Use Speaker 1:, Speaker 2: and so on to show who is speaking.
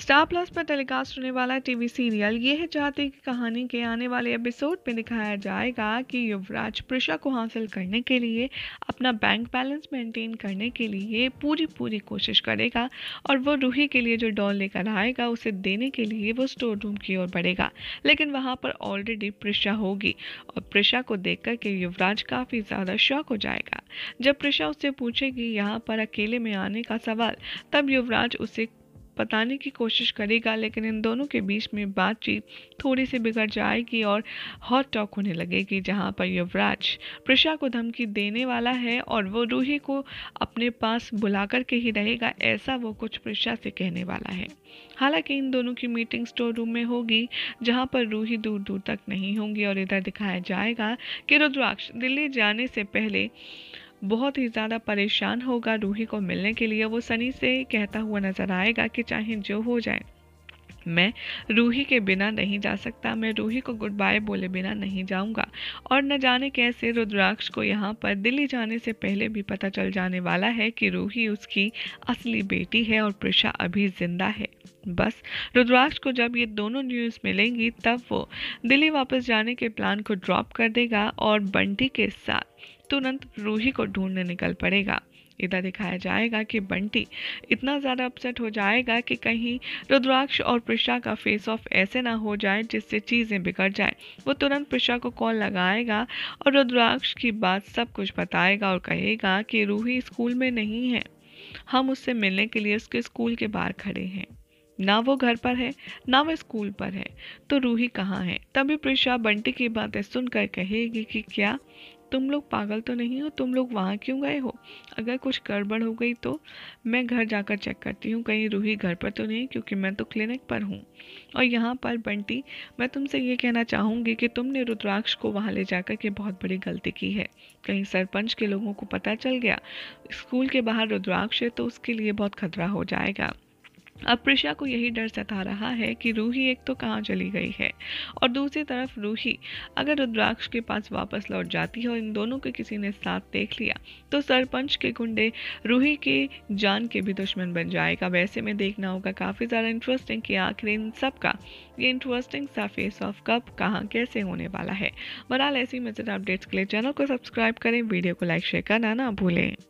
Speaker 1: star plus पर telecast होने वाला टीवी सीरियल ये है चाहती की कहानी के आने वाले एपिसोड में दिखाया जाएगा कि युवराज प्रिशा को हासिल करने के लिए अपना बैंक बैलेंस मेंटेन करने के लिए पूरी पूरी कोशिश करेगा और वो रूही के लिए जो डॉल लेकर आएगा उसे देने के लिए वो स्टोर रूम की ओर बढ़ेगा लेकिन वहाँ पर ऑलरेडी प्रशा होगी और प्रशा को देख कर के युवराज काफ़ी ज़्यादा शौक हो जाएगा जब प्रशा उससे पूछेगी यहाँ पर अकेले में आने का सवाल तब युवराज उसे बताने की कोशिश करेगा लेकिन इन दोनों के बीच में बातचीत थोड़ी सी बिगड़ जाएगी और हॉट टॉक होने लगेगी जहां पर युवराज प्रशा को धमकी देने वाला है और वो रूही को अपने पास बुला करके ही रहेगा ऐसा वो कुछ प्रशा से कहने वाला है हालांकि इन दोनों की मीटिंग स्टोर रूम में होगी जहां पर रूही दूर दूर तक नहीं होंगी और इधर दिखाया जाएगा कि रुद्राक्ष दिल्ली जाने से पहले बहुत ही ज़्यादा परेशान होगा रूही को मिलने के लिए वो सनी से कहता हुआ नजर आएगा कि चाहे जो हो जाए मैं रूही के बिना नहीं जा सकता मैं रूही को गुड बाय बोले बिना नहीं जाऊंगा और न जाने कैसे रुद्राक्ष को यहाँ पर दिल्ली जाने से पहले भी पता चल जाने वाला है कि रूही उसकी असली बेटी है और प्रशा अभी जिंदा है बस रुद्राक्ष को जब ये दोनों न्यूज़ मिलेंगी तब वो दिल्ली वापस जाने के प्लान को ड्रॉप कर देगा और बंटी के साथ तुरंत रूही को ढूंढने निकल पड़ेगा इधर दिखाया जाएगा कि बंटी इतना ज़्यादा अपसेट हो जाएगा कि कहीं रुद्राक्ष और प्रशा का फेस ऑफ ऐसे ना हो जाए जिससे चीज़ें बिगड़ जाए वो तुरंत प्रशा को कॉल लगाएगा और रुद्राक्ष की बात सब कुछ बताएगा और कहेगा कि रूही स्कूल में नहीं है हम उससे मिलने के लिए उसके स्कूल के बाहर खड़े हैं ना वो घर पर है ना वो स्कूल पर है तो रूही कहाँ है तभी प्रशा बंटी की बातें सुनकर कहेगी कि क्या तुम लोग पागल तो नहीं हो तुम लोग वहाँ क्यों गए हो अगर कुछ गड़बड़ हो गई तो मैं घर जाकर चेक करती हूँ कहीं रूही घर पर तो नहीं क्योंकि मैं तो क्लिनिक पर हूँ और यहाँ पर बंटी मैं तुमसे ये कहना चाहूँगी कि तुमने रुद्राक्ष को वहाँ ले जाकर के बहुत बड़ी गलती की है कहीं सरपंच के लोगों को पता चल गया स्कूल के बाहर रुद्राक्ष है तो उसके लिए बहुत खतरा हो जाएगा अब प्रिशा को यही डर सता रहा है कि रूही एक तो कहाँ चली गई है और दूसरी तरफ रूही अगर रुद्राक्ष के पास वापस लौट जाती है और इन दोनों के किसी ने साथ देख लिया तो सरपंच के गुंडे रूही के जान के भी दुश्मन बन जाएगा वैसे में देखना होगा काफ़ी ज़्यादा इंटरेस्टिंग कि आखिर इन सब का ये इंटरेस्टिंग सा फेस ऑफ कब कहाँ कैसे होने वाला है बहरहाल ऐसी मजेदार अपडेट्स के लिए चैनल को सब्सक्राइब करें वीडियो को लाइक शेयर करना ना भूलें